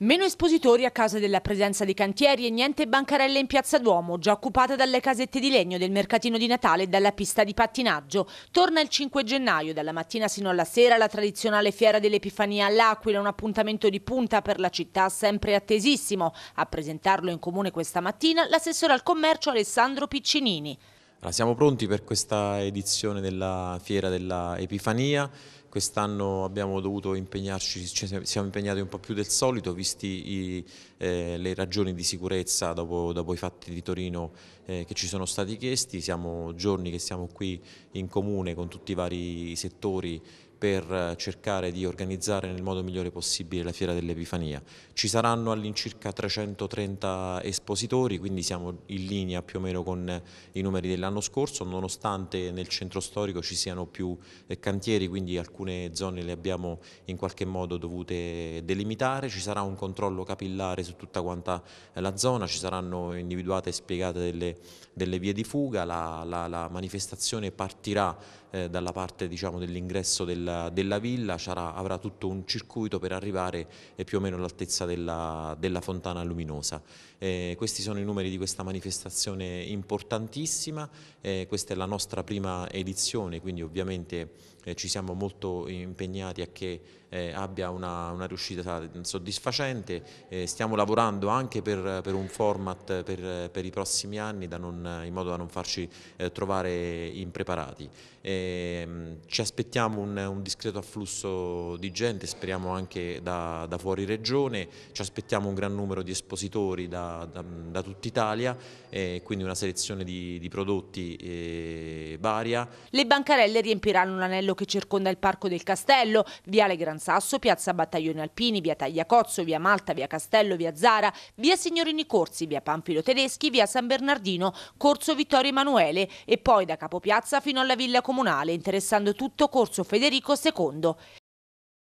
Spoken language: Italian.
Meno espositori a causa della presenza di cantieri e niente bancarelle in Piazza Duomo, già occupata dalle casette di legno del mercatino di Natale e dalla pista di pattinaggio. Torna il 5 gennaio, dalla mattina sino alla sera, la tradizionale fiera dell'Epifania all'Aquila, un appuntamento di punta per la città sempre attesissimo. A presentarlo in comune questa mattina l'assessore al commercio Alessandro Piccinini. Allora, siamo pronti per questa edizione della Fiera dell'Epifania, quest'anno abbiamo dovuto impegnarci, ci siamo impegnati un po' più del solito, visti i, eh, le ragioni di sicurezza dopo, dopo i fatti di Torino eh, che ci sono stati chiesti, siamo giorni che siamo qui in comune con tutti i vari settori per cercare di organizzare nel modo migliore possibile la Fiera dell'Epifania. Ci saranno all'incirca 330 espositori, quindi siamo in linea più o meno con i numeri dell'anno scorso, nonostante nel centro storico ci siano più eh, cantieri, quindi alcune zone le abbiamo in qualche modo dovute delimitare, ci sarà un controllo capillare su tutta quanta eh, la zona, ci saranno individuate e spiegate delle, delle vie di fuga, la, la, la manifestazione partirà eh, dalla parte diciamo, dell'ingresso del della, della villa sarà, avrà tutto un circuito per arrivare eh, più o meno all'altezza della, della, fontana luminosa. Eh, questi sono i numeri di questa manifestazione importantissima, eh, questa è la nostra prima edizione, quindi ovviamente eh, ci siamo molto impegnati a che eh, abbia una, una, riuscita soddisfacente, eh, stiamo lavorando anche per, per un format per, per, i prossimi anni non, in modo da non farci trovare impreparati. Ehm, ci aspettiamo un, un un discreto afflusso di gente, speriamo anche da, da fuori regione, ci aspettiamo un gran numero di espositori da, da, da tutta Italia, eh, quindi una selezione di, di prodotti eh, varia. Le bancarelle riempiranno l'anello che circonda il Parco del Castello, Viale Gran Sasso, Piazza Battaglioni Alpini, Via Tagliacozzo, Via Malta, Via Castello, Via Zara, Via Signorini Corsi, Via Pampilo Tedeschi, Via San Bernardino, Corso Vittorio Emanuele e poi da Capopiazza fino alla Villa Comunale, interessando tutto Corso Federico Francesco II